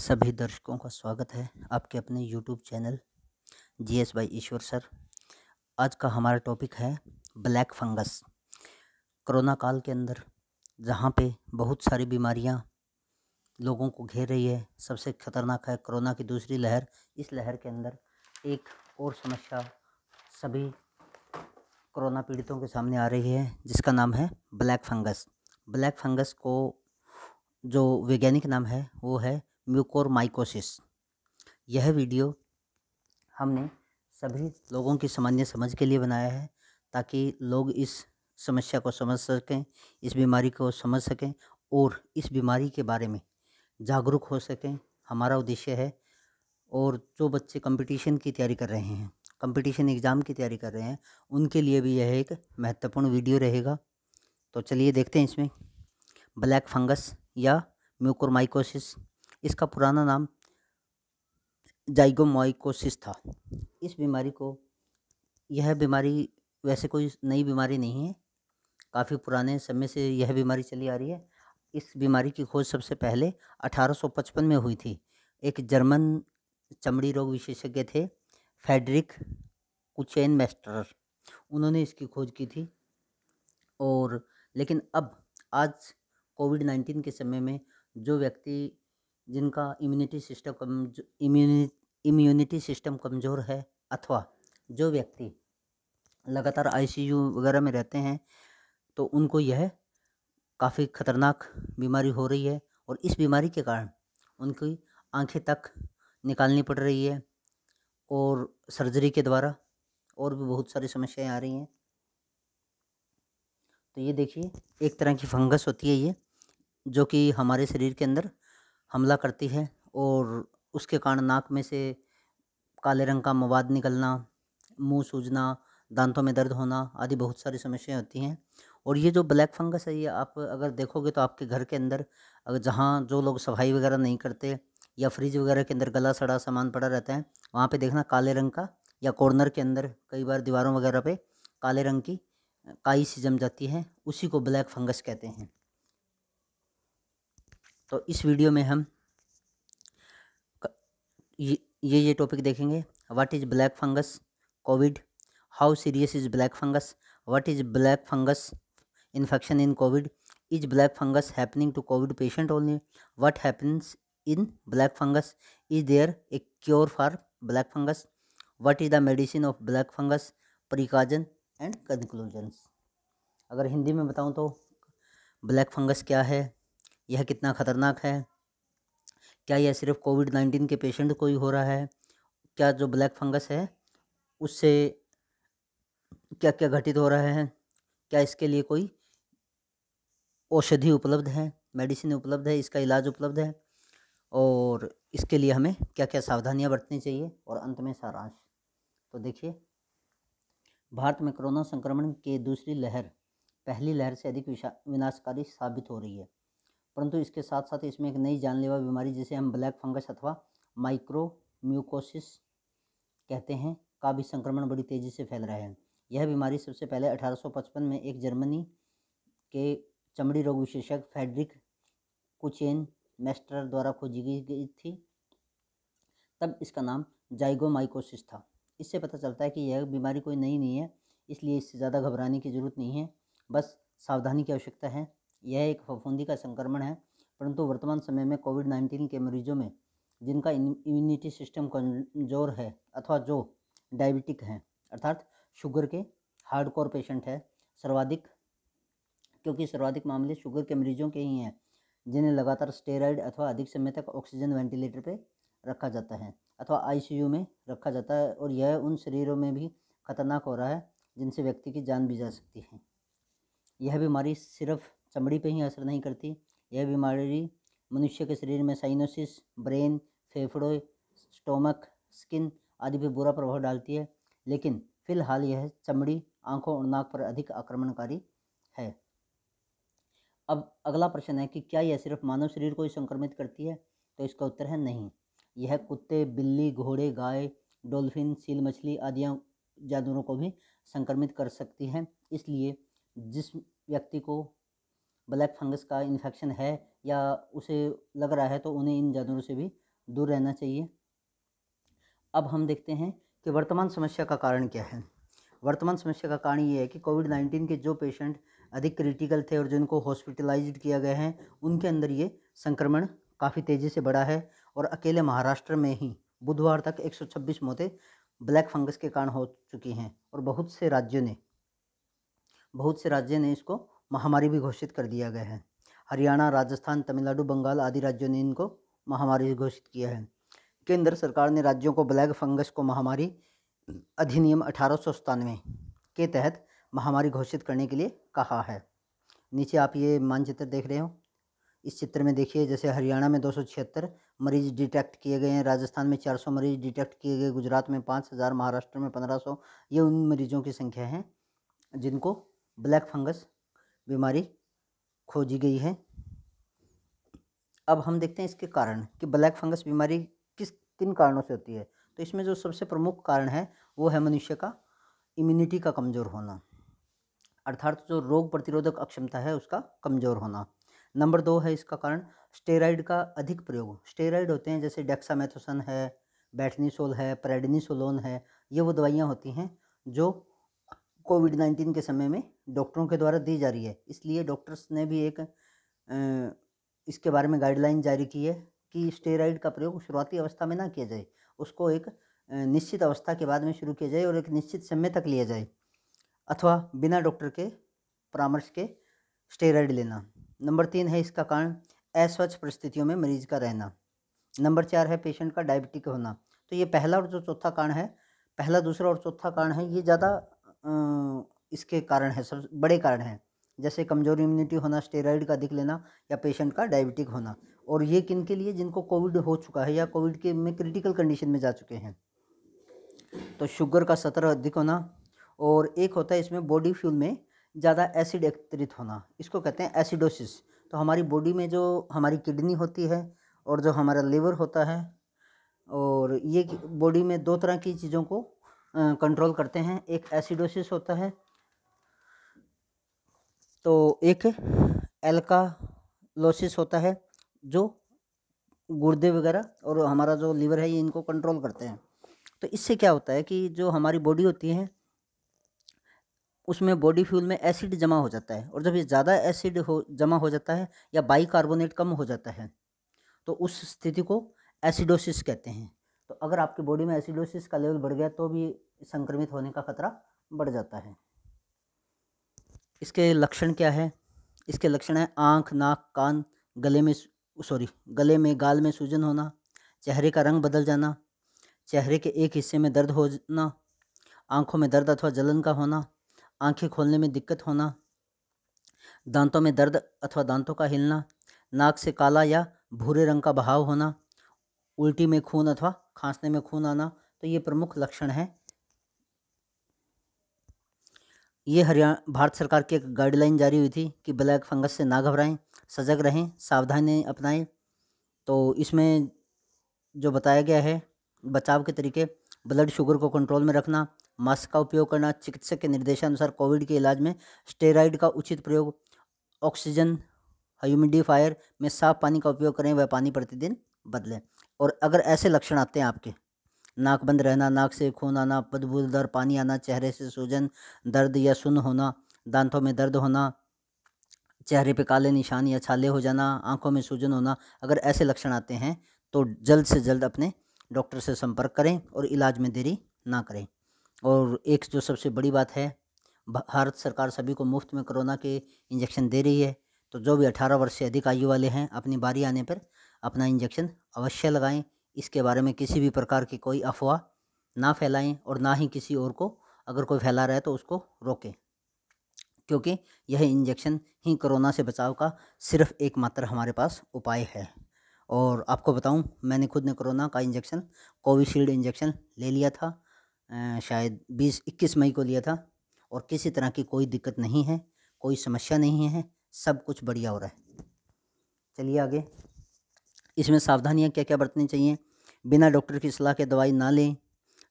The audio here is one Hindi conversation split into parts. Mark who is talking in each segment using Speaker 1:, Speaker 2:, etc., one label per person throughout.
Speaker 1: सभी दर्शकों का स्वागत है आपके अपने YouTube channel G S by Ishwar sir आज का हमारा टॉपिक है ब्लैक फंगस कोरोना काल के अंदर जहाँ पे बहुत सारी बीमारियाँ लोगों को घेर रही है सबसे खतरनाक है कोरोना की दूसरी लहर इस लहर के अंदर एक और समस्या सभी कोरोना पीड़ितों के सामने आ रही है जिसका नाम है ब्लैक फंगस ब्लैक फंगस को जो वैज्ञानिक नाम है वो है म्यूकोरमाइकोसिस यह वीडियो हमने सभी लोगों की सामान्य समझ के लिए बनाया है ताकि लोग इस समस्या को समझ सकें इस बीमारी को समझ सकें और इस बीमारी के बारे में जागरूक हो सकें हमारा उद्देश्य है और जो बच्चे कंपटीशन की तैयारी कर रहे हैं कंपटीशन एग्ज़ाम की तैयारी कर रहे हैं उनके लिए भी यह एक महत्वपूर्ण वीडियो रहेगा तो चलिए देखते हैं इसमें ब्लैक फंगस या म्यूकोरमाइकोसिस इसका पुराना नाम जाइगोमोइकोसिस था इस बीमारी को यह बीमारी वैसे कोई नई बीमारी नहीं है काफ़ी पुराने समय से यह बीमारी चली आ रही है इस बीमारी की खोज सबसे पहले 1855 में हुई थी एक जर्मन चमड़ी रोग विशेषज्ञ थे फेडरिक कुचेन मेस्टर उन्होंने इसकी खोज की थी और लेकिन अब आज कोविड नाइन्टीन के समय में जो व्यक्ति जिनका इम्यूनिटी सिस्टम कमजो इम्यूनि इम्यूनिटी सिस्टम कमज़ोर है अथवा जो व्यक्ति लगातार आईसीयू वगैरह में रहते हैं तो उनको यह काफ़ी खतरनाक बीमारी हो रही है और इस बीमारी के कारण उनकी आंखें तक निकालनी पड़ रही है और सर्जरी के द्वारा और भी बहुत सारी समस्याएं आ रही हैं तो ये देखिए एक तरह की फंगस होती है ये जो कि हमारे शरीर के अंदर हमला करती है और उसके कारण नाक में से काले रंग का मवाद निकलना मुंह सूजना दांतों में दर्द होना आदि बहुत सारी समस्याएं होती हैं और ये जो ब्लैक फंगस है ये आप अगर देखोगे तो आपके घर के अंदर अगर जहाँ जो लोग सफाई वगैरह नहीं करते या फ्रिज वगैरह के अंदर गला सड़ा सामान पड़ा रहता है वहाँ पे देखना काले रंग का या कॉर्नर के अंदर कई बार दीवारों वगैरह पे काले रंग की काई सी जम जाती है उसी को ब्लैक फंगस कहते हैं तो इस वीडियो में हम ये ये, टॉपिक देखेंगे what is black fungus Covid how serious is black fungus what is black fungus infection in Covid is black fungus happening to Covid patient only what happens in black fungus is there a cure for black fungus what is the medicine of black fungus precaution and conclusions अगर हिंदी में बताऊँ तो ब्लैक फंगस क्या है यह कितना ख़तरनाक है क्या यह सिर्फ कोविड नाइन्टीन के पेशेंट को ही हो रहा है क्या जो ब्लैक फंगस है उससे क्या क्या घटित हो रहा है क्या इसके लिए कोई औषधि उपलब्ध है मेडिसिन उपलब्ध है इसका इलाज उपलब्ध है और इसके लिए हमें क्या क्या सावधानियां बरतनी चाहिए और अंत में सारांश तो देखिए भारत में कोरोना संक्रमण के दूसरी लहर पहली लहर से अधिक विनाशकारी साबित हो रही है परंतु इसके साथ साथ इसमें एक नई जानलेवा बीमारी जिसे हम ब्लैक फंगस अथवा माइक्रो म्यूकोसिस कहते हैं का भी संक्रमण बड़ी तेज़ी से फैल रहा है यह बीमारी सबसे पहले 1855 में एक जर्मनी के चमड़ी रोग विशेषज्ञ फेडरिक कुचेन मेस्टर द्वारा खोजी गई थी तब इसका नाम जाइगोमाइकोसिस था इससे पता चलता है कि यह बीमारी कोई नई नहीं है इसलिए इससे ज़्यादा घबराने की ज़रूरत नहीं है बस सावधानी की आवश्यकता है यह एक फफूंदी का संक्रमण है परंतु वर्तमान समय में कोविड नाइन्टीन के मरीजों में जिनका इम्यूनिटी सिस्टम कमज़ोर है अथवा जो डायबिटिक हैं अर्थात शुगर के हार्ड कोर पेशेंट है सर्वाधिक क्योंकि सर्वाधिक मामले शुगर के मरीजों के ही हैं जिन्हें लगातार स्टेराइड अथवा अधिक समय तक ऑक्सीजन वेंटिलेटर पर रखा जाता है अथवा आईसीयू में रखा जाता है और यह उन शरीरों में भी खतरनाक हो रहा है जिनसे व्यक्ति की जान भी जा सकती है यह बीमारी सिर्फ चमड़ी पर ही असर नहीं करती यह बीमारी मनुष्य के शरीर में साइनोसिस ब्रेन फेफड़ों स्टोमक स्किन आदि पर बुरा प्रभाव डालती है लेकिन फिलहाल यह चमड़ी आंखों और नाक पर अधिक आक्रमणकारी है अब अगला प्रश्न है कि क्या यह सिर्फ मानव शरीर को ही संक्रमित करती है तो इसका उत्तर है नहीं यह कुत्ते बिल्ली घोड़े गाय डॉल्फिन सील मछली आदि जानवरों को भी संक्रमित कर सकती है इसलिए जिस व्यक्ति को ब्लैक फंगस का इन्फेक्शन है या उसे लग रहा है तो उन्हें इन जानवरों से भी दूर रहना चाहिए अब हम देखते हैं कि वर्तमान समस्या का कारण क्या है वर्तमान समस्या का कारण ये है कि कोविड नाइन्टीन के जो पेशेंट अधिक क्रिटिकल थे और जिनको हॉस्पिटलाइज्ड किया गया है उनके अंदर ये संक्रमण काफ़ी तेज़ी से बढ़ा है और अकेले महाराष्ट्र में ही बुधवार तक 126 मौतें ब्लैक फंगस के कारण हो चुकी हैं और बहुत से राज्यों ने बहुत से राज्यों ने इसको महामारी भी घोषित कर दिया गया है हरियाणा राजस्थान तमिलनाडु बंगाल आदि राज्यों ने इनको महामारी घोषित किया है केंद्र सरकार ने राज्यों को ब्लैक फंगस को महामारी अधिनियम अठारह के तहत महामारी घोषित करने के लिए कहा है नीचे आप ये मानचित्र देख रहे हो इस चित्र में देखिए जैसे हरियाणा में दो मरीज डिटेक्ट किए गए हैं राजस्थान में 400 मरीज डिटेक्ट किए गए गुजरात में 5000 महाराष्ट्र में 1500 ये उन मरीजों की संख्या है जिनको ब्लैक फंगस बीमारी खोजी गई है अब हम देखते हैं इसके कारण कि ब्लैक फंगस बीमारी किस किन कारणों से होती है तो इसमें जो सबसे प्रमुख कारण है वो है मनुष्य का इम्यूनिटी का कमज़ोर होना अर्थात जो रोग प्रतिरोधक अक्षमता है उसका कमज़ोर होना नंबर दो है इसका कारण स्टेराइड का अधिक प्रयोग स्टेराइड होते हैं जैसे डेक्सामेथोसन है बैटनीसोल है प्रेडनीसोलोन है ये वो दवाइयाँ होती हैं जो कोविड नाइन्टीन के समय में डॉक्टरों के द्वारा दी जा रही है इसलिए डॉक्टर्स ने भी एक इसके बारे में गाइडलाइन जारी की है कि स्टेराइड का प्रयोग शुरुआती अवस्था में ना किया जाए उसको एक निश्चित अवस्था के बाद में शुरू किया जाए और एक निश्चित समय तक लिया जाए अथवा बिना डॉक्टर के परामर्श के स्टेराइड लेना नंबर तीन है इसका कारण अस्वच्छ परिस्थितियों में मरीज का रहना नंबर चार है पेशेंट का डायबिटिक होना तो ये पहला और जो चौथा कारण है पहला दूसरा और चौथा कारण है ये ज़्यादा इसके कारण है सब बड़े कारण हैं जैसे कमज़ोर इम्यूनिटी होना स्टेरॉइड का दिख लेना या पेशेंट का डायबिटिक होना और ये किन के लिए जिनको कोविड हो चुका है या कोविड के में क्रिटिकल कंडीशन में जा चुके हैं तो शुगर का सतर अधिक होना और एक होता है इसमें बॉडी फ्यूल में ज़्यादा एसिड एकत्रित होना इसको कहते हैं एसिडोसिस तो हमारी बॉडी में जो हमारी किडनी होती है और जो हमारा लीवर होता है और ये बॉडी में दो तरह की चीज़ों को कंट्रोल करते हैं एक एसिडोसिस होता है तो एक एल्कालोसिस होता है जो गुर्दे वगैरह और हमारा जो लीवर है ये इनको कंट्रोल करते हैं तो इससे क्या होता है कि जो हमारी बॉडी होती है उसमें बॉडी फ्यूल में एसिड जमा हो जाता है और जब ये ज़्यादा एसिड हो जमा हो जाता है या बाई कार्बोनेट कम हो जाता है तो उस स्थिति को एसिडोसिस कहते हैं तो अगर आपकी बॉडी में एसिडोसिस का लेवल बढ़ गया तो भी संक्रमित होने का खतरा बढ़ जाता है इसके लक्षण क्या है इसके लक्षण है आँख नाक कान गले में सॉरी गले में गाल में सूजन होना चेहरे का रंग बदल जाना चेहरे के एक हिस्से में दर्द होना आँखों में दर्द अथवा जलन का होना आँखें खोलने में दिक्कत होना दांतों में दर्द अथवा दांतों का हिलना नाक से काला या भूरे रंग का बहाव होना उल्टी में खून अथवा खांसने में खून आना तो ये प्रमुख लक्षण हैं ये हरियाणा भारत सरकार की एक गाइडलाइन जारी हुई थी कि ब्लैक फंगस से ना घबराएं सजग रहें सावधानी अपनाएं तो इसमें जो बताया गया है बचाव के तरीके ब्लड शुगर को कंट्रोल में रखना मास्क का उपयोग करना चिकित्सक के निर्देशानुसार कोविड के इलाज में स्टेराइड का उचित प्रयोग ऑक्सीजन ह्यूमिडिफायर में साफ पानी का उपयोग करें वह पानी प्रतिदिन बदलें और अगर ऐसे लक्षण आते हैं आपके नाक बंद रहना नाक से खून आना बदबूदार पानी आना चेहरे से सूजन दर्द या सुन होना दांतों में दर्द होना चेहरे पे काले निशान या छाले हो जाना आंखों में सूजन होना अगर ऐसे लक्षण आते हैं तो जल्द से जल्द अपने डॉक्टर से संपर्क करें और इलाज में देरी ना करें और एक जो सबसे बड़ी बात है भारत सरकार सभी को मुफ्त में कोरोना के इंजेक्शन दे रही है तो जो भी अठारह वर्ष से अधिक आयु वाले हैं अपनी बारी आने पर अपना इंजेक्शन अवश्य लगाएं इसके बारे में किसी भी प्रकार की कोई अफवाह ना फैलाएं और ना ही किसी और को अगर कोई फैला रहा है तो उसको रोकें क्योंकि यह इंजेक्शन ही कोरोना से बचाव का सिर्फ एकमात्र हमारे पास उपाय है और आपको बताऊं मैंने खुद ने कोरोना का इंजेक्शन कोविशील्ड इंजेक्शन ले लिया था शायद 20 21 मई को लिया था और किसी तरह की कोई दिक्कत नहीं है कोई समस्या नहीं है सब कुछ बढ़िया हो रहा है चलिए आगे इसमें सावधानियाँ क्या क्या बरतनी चाहिए बिना डॉक्टर की सलाह के दवाई ना लें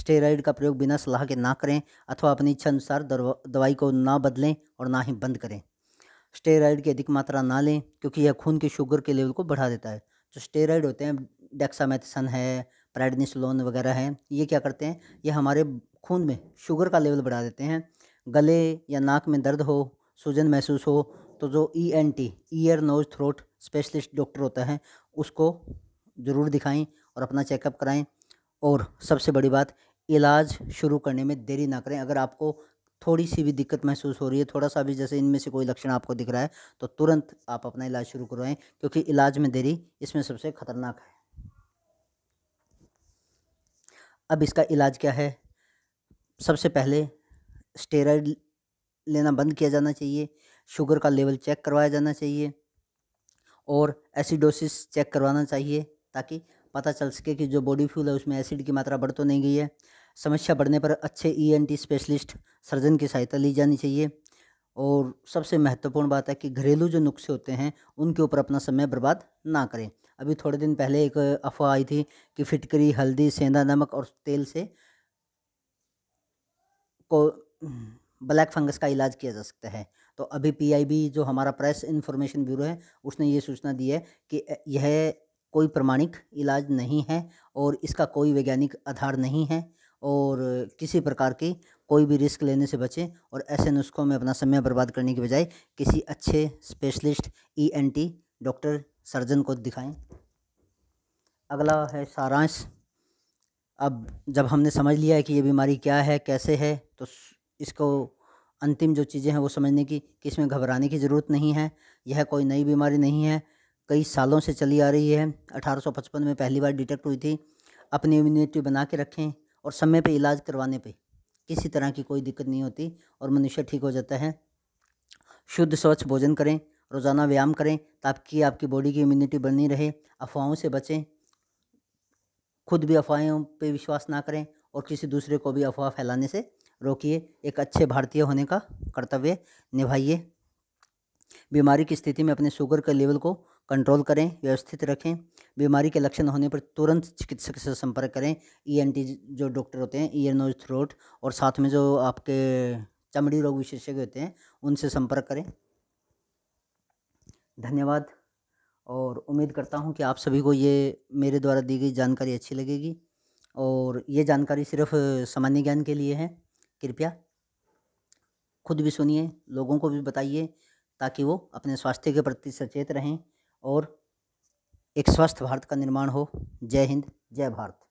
Speaker 1: स्टेराइड का प्रयोग बिना सलाह के ना करें अथवा अपनी इच्छा अनुसार दवाई को ना बदलें और ना ही बंद करें स्टेराइड की अधिक मात्रा ना लें क्योंकि यह खून के शुगर के लेवल को बढ़ा देता है जो स्टेराइड होते हैं डेक्सामेथिसन है प्रेडनिसलोन वगैरह है ये क्या करते हैं ये हमारे खून में शुगर का लेवल बढ़ा देते हैं गले या नाक में दर्द हो सूजन महसूस हो तो जो E N T ear nose throat specialist doctor होता है उसको ज़रूर दिखाएं और अपना चेकअप कराएं और सबसे बड़ी बात इलाज शुरू करने में देरी ना करें अगर आपको थोड़ी सी भी दिक्कत महसूस हो रही है थोड़ा सा भी जैसे इनमें से कोई लक्षण आपको दिख रहा है तो तुरंत आप अपना इलाज शुरू करवाएं क्योंकि इलाज में देरी इसमें सबसे ख़तरनाक है अब इसका इलाज क्या है सबसे पहले स्टेरॉइड लेना बंद किया जाना चाहिए शुगर का लेवल चेक करवाया जाना चाहिए और एसिडोसिस चेक करवाना चाहिए ताकि पता चल सके कि जो बॉडी फ्यूल है उसमें एसिड की मात्रा बढ़ तो नहीं गई है समस्या बढ़ने पर अच्छे ईएनटी स्पेशलिस्ट सर्जन की सहायता ली जानी चाहिए और सबसे महत्वपूर्ण बात है कि घरेलू जो नुस्खे होते हैं उनके ऊपर अपना समय बर्बाद ना करें अभी थोड़े दिन पहले एक अफवाह आई थी कि फिटकरी हल्दी सेंधा नमक और तेल से को ब्लैक फंगस का इलाज किया जा सकता है तो अभी पीआईबी जो हमारा प्रेस इन्फॉर्मेशन ब्यूरो है उसने ये सूचना दी है कि यह कोई प्रमाणिक इलाज नहीं है और इसका कोई वैज्ञानिक आधार नहीं है और किसी प्रकार की कोई भी रिस्क लेने से बचें और ऐसे नुस्खों में अपना समय बर्बाद करने के बजाय किसी अच्छे स्पेशलिस्ट ई डॉक्टर सर्जन को दिखाएं अगला है सारांश अब जब हमने समझ लिया है कि ये बीमारी क्या है कैसे है तो इसको अंतिम जो चीज़ें हैं वो समझने की कि इसमें घबराने की ज़रूरत नहीं है यह कोई नई बीमारी नहीं है कई सालों से चली आ रही है 1855 में पहली बार डिटेक्ट हुई थी अपनी इम्यूनिटी बना के रखें और समय पर इलाज करवाने पर किसी तरह की कोई दिक्कत नहीं होती और मनुष्य ठीक हो जाता है शुद्ध स्वच्छ भोजन करें रोज़ाना व्यायाम करें ताकि आपकी बॉडी की इम्यूनिटी बनी रहे अफवाहों से बचें खुद भी अफवाहों पे विश्वास ना करें और किसी दूसरे को भी अफवाह फैलाने से रोकिए एक अच्छे भारतीय होने का कर्तव्य निभाइए बीमारी की स्थिति में अपने शुगर के लेवल को कंट्रोल करें व्यवस्थित रखें बीमारी के लक्षण होने पर तुरंत चिकित्सक से संपर्क करें ईएनटी e जो डॉक्टर होते हैं ईयर नोज थ्रोट और साथ में जो आपके चमड़ी रोग विशेषज्ञ होते हैं उनसे संपर्क करें धन्यवाद और उम्मीद करता हूँ कि आप सभी को ये मेरे द्वारा दी गई जानकारी अच्छी लगेगी और ये जानकारी सिर्फ सामान्य ज्ञान के लिए है कृपया खुद भी सुनिए लोगों को भी बताइए ताकि वो अपने स्वास्थ्य के प्रति सचेत रहें और एक स्वस्थ भारत का निर्माण हो जय हिंद जय भारत